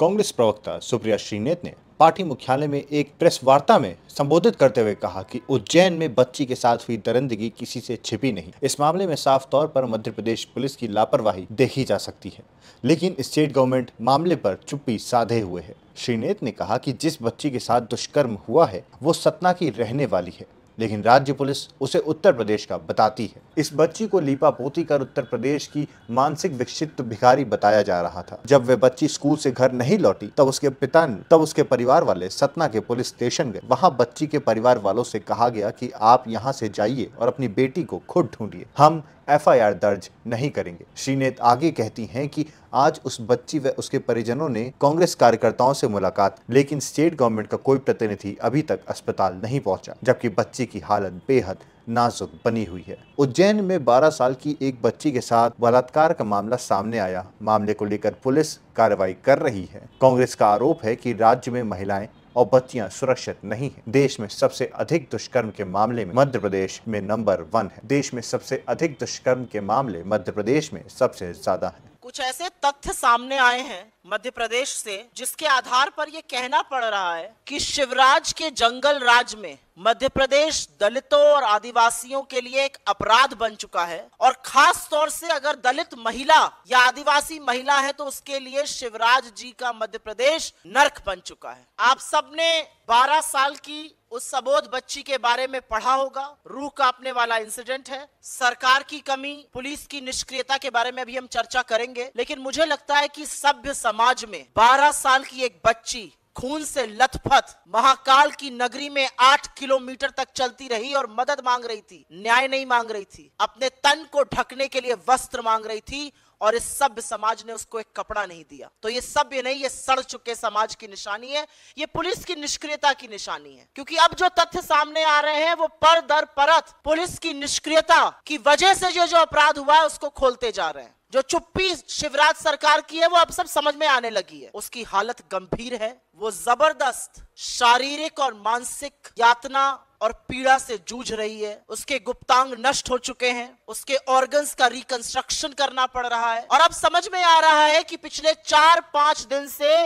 कांग्रेस प्रवक्ता सुप्रिया श्रीनेत ने पार्टी मुख्यालय में एक प्रेस वार्ता में संबोधित करते हुए कहा कि उज्जैन में बच्ची के साथ हुई दरंदगी किसी से छिपी नहीं इस मामले में साफ तौर पर मध्य प्रदेश पुलिस की लापरवाही देखी जा सकती है लेकिन स्टेट गवर्नमेंट मामले पर चुप्पी साधे हुए है श्रीनेत ने कहा कि जिस बच्ची के साथ दुष्कर्म हुआ है वो सतना की रहने वाली है लेकिन राज्य पुलिस उसे उत्तर प्रदेश का बताती है इस बच्ची को लीपा पोती कर उत्तर प्रदेश की मानसिक विक्षिप्त भिखारी बताया जा रहा था जब वह बच्ची स्कूल से घर नहीं लौटी तब उसके पिता ने तब उसके परिवार वाले सतना के पुलिस स्टेशन गए वहाँ बच्ची के परिवार वालों से कहा गया की आप यहाँ से जाइए और अपनी बेटी को खुद ढूंढिए हम एफ दर्ज नहीं करेंगे श्रीनेत आगे कहती है की आज उस बच्ची व उसके परिजनों ने कांग्रेस कार्यकर्ताओं से मुलाकात लेकिन स्टेट गवर्नमेंट का कोई प्रतिनिधि अभी तक अस्पताल नहीं पहुंचा जबकि बच्ची की हालत बेहद नाजुक बनी हुई है उज्जैन में 12 साल की एक बच्ची के साथ बलात्कार का मामला सामने आया मामले को लेकर पुलिस कार्रवाई कर रही है कांग्रेस का आरोप है कि राज्य में महिलाएं और बच्चियां सुरक्षित नहीं है देश में सबसे अधिक दुष्कर्म के मामले में मध्य प्रदेश में नंबर वन है देश में सबसे अधिक दुष्कर्म के मामले मध्य प्रदेश में सबसे ज्यादा है कुछ ऐसे तथ्य सामने आए हैं मध्य प्रदेश से जिसके आधार पर यह कहना पड़ रहा है कि शिवराज के जंगल राज में मध्य प्रदेश दलितों और आदिवासियों के लिए एक अपराध बन चुका है और खास तौर से अगर दलित महिला या आदिवासी महिला है तो उसके लिए शिवराज जी का मध्य प्रदेश नरक बन चुका है आप सबने 12 साल की उस सबोध बच्ची के बारे में पढ़ा होगा रूह कांपने वाला इंसिडेंट है सरकार की कमी पुलिस की निष्क्रियता के बारे में भी हम चर्चा करेंगे लेकिन मुझे लगता है कि सभ्य समाज में 12 साल की एक बच्ची खून से लथपथ महाकाल की नगरी में आठ किलोमीटर तक चलती रही और मदद मांग रही थी न्याय नहीं मांग रही थी अपने तन को ढकने के लिए वस्त्र मांग रही थी और इस सभ्य समाज ने उसको एक कपड़ा नहीं दिया तो ये सभ्य नहीं ये सड़ चुके समाज की निशानी है ये पुलिस की निष्क्रियता की निशानी है क्योंकि अब जो तथ्य सामने आ रहे हैं वो पर दर परत पुलिस की निष्क्रियता की वजह से जो जो अपराध हुआ है उसको खोलते जा रहे हैं जो चुप्पी शिवराज सरकार की है वो अब सब समझ में आने लगी है उसकी हालत गंभीर है वो जबरदस्त शारीरिक और मानसिक यातना और पीड़ा से जूझ रही है उसके गुप्तांग नष्ट हो चुके हैं उसके ऑर्गन्स का रिकंस्ट्रक्शन करना पड़ रहा है और अब समझ में आ रहा है कि पिछले चार पांच दिन से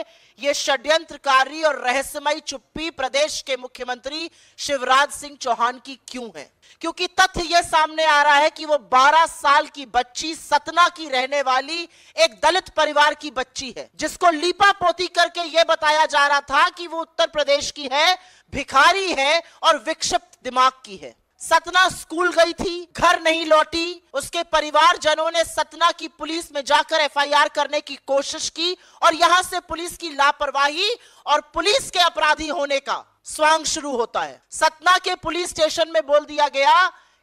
ये षड्यंत्रकारी और रहस्यमय चुप्पी प्रदेश के मुख्यमंत्री शिवराज सिंह चौहान की क्यों है क्योंकि तथ्य यह सामने आ रहा है कि वो 12 साल की बच्ची सतना की रहने वाली एक दलित परिवार की बच्ची है जिसको लीपा पोती करके ये बताया जा रहा था कि वो उत्तर प्रदेश की है भिखारी है और विक्षिप्त दिमाग की है सतना स्कूल गई थी घर नहीं लौटी उसके परिवार जनों ने सतना की पुलिस में जाकर एफआईआर करने की कोशिश की और यहां से पुलिस की लापरवाही और पुलिस के अपराधी होने का स्वांग शुरू होता है सतना के पुलिस स्टेशन में बोल दिया गया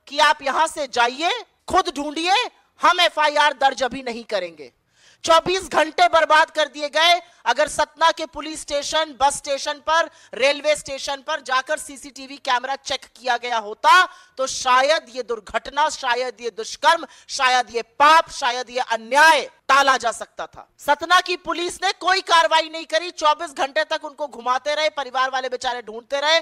कि आप यहां से जाइए खुद ढूंढिए हम एफआईआर दर्ज अभी नहीं करेंगे 24 घंटे बर्बाद कर दिए गए अगर सतना के पुलिस स्टेशन बस स्टेशन पर रेलवे स्टेशन पर जाकर सीसीटीवी कैमरा चेक किया गया होता तो शायद ये दुर्घटना शायद ये दुष्कर्म शायद ये पाप शायद ये अन्याय टाला जा सकता था सतना की पुलिस ने कोई कार्रवाई नहीं करी 24 घंटे तक उनको घुमाते रहे परिवार वाले बेचारे ढूंढते रहे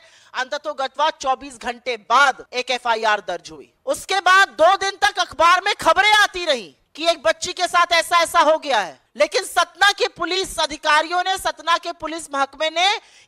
तो गतवा 24 घंटे बाद एक एफआईआर दर्ज हुई उसके बाद दो दिन तक अखबार में खबरें आती रही कि एक बच्ची के साथ ऐसा ऐसा हो गया है लेकिन सतना के पुलिस अधिकारियों ने सतना के पुलिस महकमे ने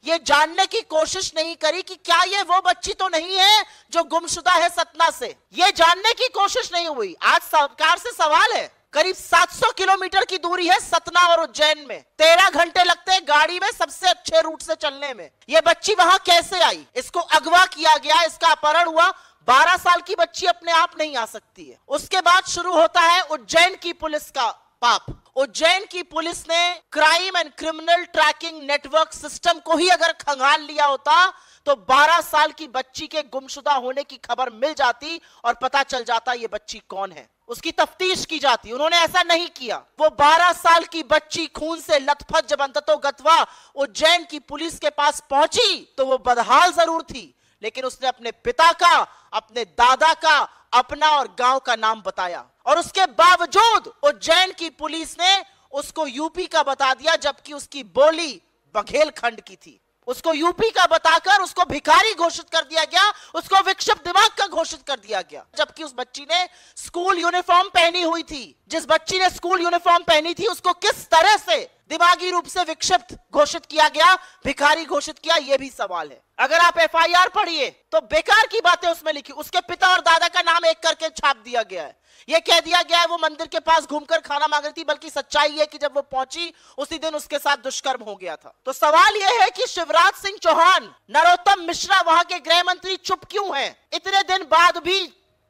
यह जानने की कोशिश नहीं करी कि क्या यह वो बच्ची तो नहीं है जो गुमशुदा है सतना से यह जानने की कोशिश नहीं हुई आज सरकार से सवाल है करीब 700 किलोमीटर की दूरी है सतना और उज्जैन में तेरह घंटे लगते हैं गाड़ी में सबसे अच्छे रूट से चलने में ये बच्ची वहां कैसे आई इसको अगवा किया गया इसका अपहरण हुआ बारह साल की बच्ची अपने आप नहीं आ सकती है उसके बाद शुरू होता है उज्जैन की पुलिस का पाप उज्जैन की पुलिस ने crime and criminal tracking network system को ही अगर खंगाल लिया होता तो 12 साल की बच्ची के गुमशुदा होने की खबर मिल जाती और पता चल जाता ये बच्ची कौन है उसकी तफ्तीश की जाती उन्होंने ऐसा नहीं किया वो 12 साल की बच्ची खून से लथपथ जब अंततो गतवा उज्जैन की पुलिस के पास पहुंची तो वो बदहाल जरूर थी लेकिन उसने अपने पिता का अपने दादा का अपना और गांव का नाम बताया और उसके बावजूद उज्जैन की पुलिस ने उसको यूपी का बता दिया जबकि उसकी बोली बघेल खंड की थी उसको यूपी का बताकर उसको भिखारी घोषित कर दिया गया उसको विक्षिप्त दिमाग का घोषित कर दिया गया जबकि उस बच्ची ने स्कूल यूनिफॉर्म पहनी हुई थी जिस बच्ची ने स्कूल यूनिफॉर्म पहनी थी उसको किस तरह से दिमागी रूप से विक्षिप्त घोषित किया गया भिखारी घोषित किया यह भी सवाल है अगर आप एफ पढ़िए तो बेकार की बातें उसमें लिखी उसके पिता और दादा का नाम एक करके छाप दिया गया है यह कह दिया गया है वो मंदिर के पास घूमकर खाना मांग रही थी बल्कि सच्चाई है कि जब वो पहुंची उसी दिन उसके साथ दुष्कर्म हो गया था तो सवाल यह है कि शिवराज सिंह चौहान नरोत्तम मिश्रा वहां के गृह मंत्री चुप क्यों हैं इतने दिन बाद भी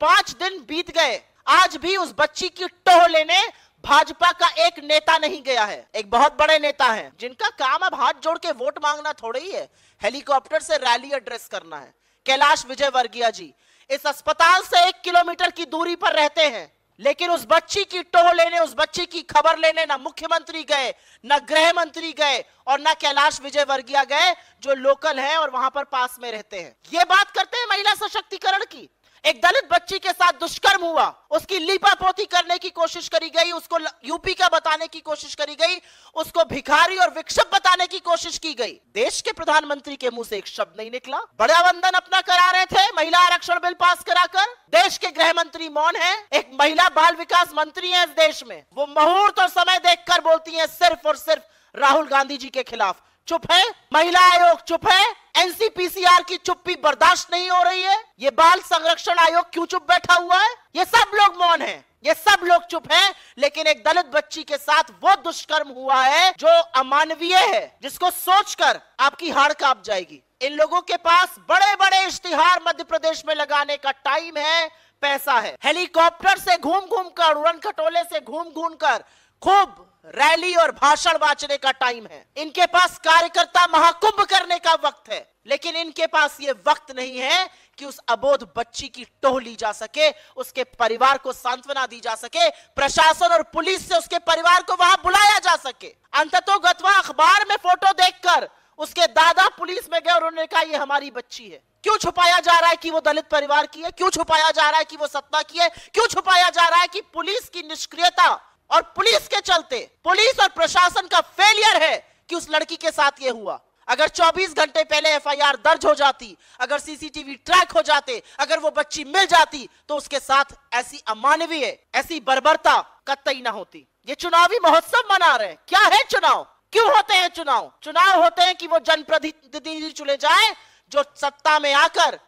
पांच दिन बीत गए आज भी उस बच्ची की टोह लेने भाजपा का एक नेता नहीं गया है एक बहुत बड़े नेता है जिनका काम अब हाथ जोड़ के वोट मांगना थोड़ा ही है हेलीकॉप्टर से रैली एड्रेस करना है कैलाश विजय वर्गीय जी इस अस्पताल से एक किलोमीटर की दूरी पर रहते हैं लेकिन उस बच्ची की टोह लेने उस बच्ची की खबर लेने ना मुख्यमंत्री गए ना गृह मंत्री गए और ना कैलाश विजय वर्गीय गए जो लोकल हैं और वहां पर पास में रहते हैं ये बात करते हैं महिला सशक्तिकरण की एक दलित बच्ची के साथ दुष्कर्म हुआ उसकी लीपापोती करने की कोशिश करी गई उसको यूपी का बताने की कोशिश करी गई उसको भिखारी और विक्षप बताने की कोशिश की गई देश के प्रधानमंत्री के मुंह से एक शब्द नहीं निकला बड़ा बंधन अपना करा रहे थे महिला आरक्षण बिल पास कराकर देश के गृह मंत्री मौन है एक महिला बाल विकास मंत्री है इस देश में वो मुहूर्त और समय देखकर बोलती है सिर्फ और सिर्फ राहुल गांधी जी के खिलाफ चुप है महिला आयोग चुप है एनसीपीसीआर की चुप्पी बर्दाश्त नहीं हो रही है ये बाल संरक्षण आयोग क्यों चुप बैठा हुआ है ये सब लोग मौन है ये सब लोग चुप हैं लेकिन एक दलित बच्ची के साथ वो दुष्कर्म हुआ है जो अमानवीय है जिसको सोचकर आपकी हाड़ कांप जाएगी इन लोगों के पास बड़े बड़े इश्तिहार मध्य प्रदेश में लगाने का टाइम है पैसा है हेलीकॉप्टर से घूम घूम कर उड़न खटोले से घूम घूम कर खूब रैली और भाषण बांचने का टाइम है इनके पास कार्यकर्ता महाकुंभ करने का वक्त है लेकिन इनके पास ये वक्त नहीं है कि उस अबोध बच्ची की टोह ली जा सके उसके परिवार को सांत्वना दी जा सके प्रशासन और पुलिस से उसके परिवार को वहां बुलाया जा सके अंततो गतवा अखबार में फोटो देखकर उसके दादा पुलिस में गए और उन्होंने कहा ये हमारी बच्ची है क्यों छुपाया जा रहा है कि वो दलित परिवार की है क्यों छुपाया जा रहा है कि वो सत्ता की है क्यों छुपाया जा रहा है कि पुलिस की निष्क्रियता और पुलिस के चलते पुलिस और प्रशासन का फेलियर है कि उस लड़की के साथ ये हुआ अगर 24 घंटे पहले एफआईआर दर्ज हो जाती अगर सीसीटीवी ट्रैक हो जाते अगर वो बच्ची मिल जाती तो उसके साथ ऐसी अमानवीय ऐसी बर्बरता कतई ना होती ये चुनावी महोत्सव मना रहे क्या है चुनाव क्यों होते हैं चुनाव चुनाव होते हैं कि वो जनप्रतिनिधि चुने जाए जो सत्ता में आकर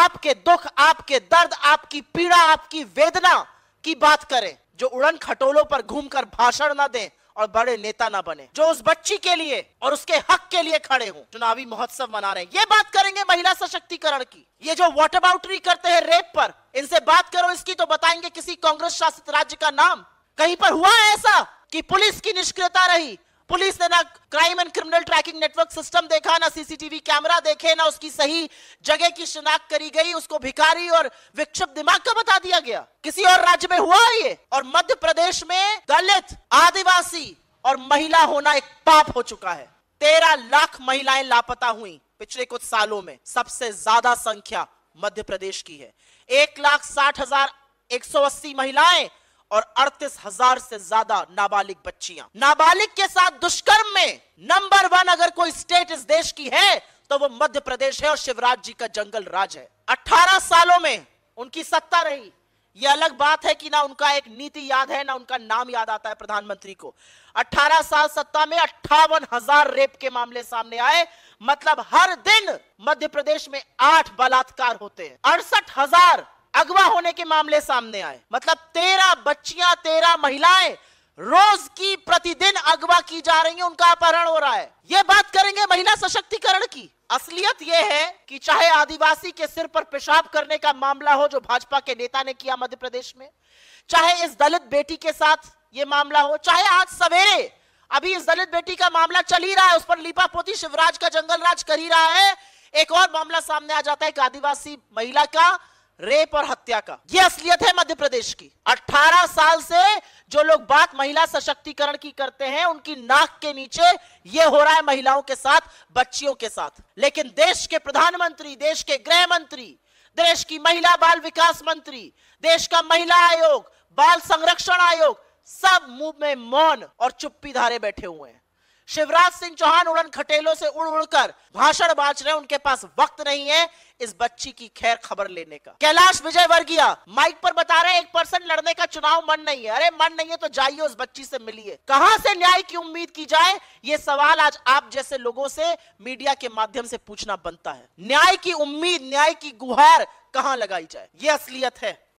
आपके दुख आपके दर्द आपकी पीड़ा आपकी वेदना की बात करें जो उड़न खटोलों पर घूमकर भाषण ना दें और बड़े नेता ना बने जो उस बच्ची के लिए और उसके हक के लिए खड़े हों चुनावी महोत्सव मना रहे हैं ये बात करेंगे महिला सशक्तिकरण की ये जो वॉट करते हैं रेप पर इनसे बात करो इसकी तो बताएंगे किसी कांग्रेस शासित राज्य का नाम कहीं पर हुआ ऐसा कि पुलिस की निष्क्रियता रही पुलिस ने ना crime and criminal tracking network system देखा ना सीसीटीवी कैमरा देखे ना उसकी सही जगह की शिनाख्त करी गई उसको भिखारी और विक्षिप्त दिमाग का बता दिया गया किसी और राज्य में हुआ ये और मध्य प्रदेश में दलित आदिवासी और महिला होना एक पाप हो चुका है तेरह लाख महिलाएं लापता हुई पिछले कुछ सालों में सबसे ज्यादा संख्या मध्य प्रदेश की है एक लाख साठ हजार एक सौ अस्सी महिलाएं और अड़तीस हजार से ज्यादा नाबालिग बच्चियां नाबालिग के साथ दुष्कर्म में नंबर वन अगर कोई स्टेट इस देश की है तो वो मध्य प्रदेश है और शिवराज जी का जंगल राज है 18 सालों में उनकी सत्ता रही यह अलग बात है कि ना उनका एक नीति याद है ना उनका नाम याद आता है प्रधानमंत्री को 18 साल सत्ता में अट्ठावन हजार रेप के मामले सामने आए मतलब हर दिन मध्य प्रदेश में आठ बलात्कार होते हैं अड़सठ हजार अगवा होने के मामले सामने आए मतलब तेरह बच्चियां तेरह महिलाएं रोज की प्रतिदिन अगवा की जा रही है उनका अपहरण हो रहा है ये बात करेंगे महिला सशक्तिकरण की असलियत यह है कि चाहे आदिवासी के सिर पर पेशाब करने का मामला हो जो भाजपा के नेता ने किया मध्य प्रदेश में चाहे इस दलित बेटी के साथ ये मामला हो चाहे आज सवेरे अभी इस दलित बेटी का मामला चल ही रहा है उस पर लीपा पोती शिवराज का जंगल राज कर ही रहा है एक और मामला सामने आ जाता है एक आदिवासी महिला का रेप और हत्या का यह असलियत है मध्य प्रदेश की 18 साल से जो लोग बात महिला सशक्तिकरण की करते हैं उनकी नाक के नीचे यह हो रहा है महिलाओं के साथ बच्चियों के साथ लेकिन देश के प्रधानमंत्री देश के गृह मंत्री देश की महिला बाल विकास मंत्री देश का महिला आयोग बाल संरक्षण आयोग सब मुंह में मौन और चुप्पी धारे बैठे हुए हैं शिवराज सिंह चौहान उड़न खटेलों से उड़ उड़कर भाषण बाज रहे उनके पास वक्त नहीं है इस बच्ची की खैर खबर लेने का कैलाश विजय वर्गीय माइक पर बता रहे एक पर्सन लड़ने का चुनाव मन नहीं है अरे मन नहीं है तो जाइए उस बच्ची से मिलिए कहां से न्याय की उम्मीद की जाए ये सवाल आज आप जैसे लोगों से मीडिया के माध्यम से पूछना बनता है न्याय की उम्मीद न्याय की गुहार कहां लगाई जाए ये असलियत है